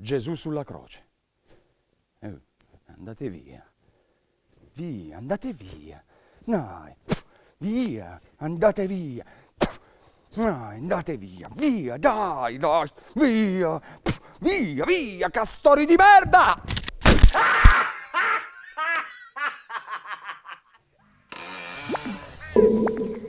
Gesù sulla croce. Eh, andate via, via, andate via, no, via, andate via, no, andate via, via, dai, dai, via, via, via, castori di merda! Ah!